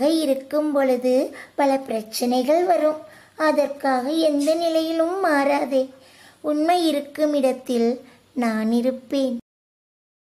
தனியாக இருக்கும் பொழுது பல பிரச்சனைகள் வரும் அதற்காக எந்த நிலையிலும் மாறாதே உண்மை இருக்கும் இடத்தில் நான் இருப்பேன்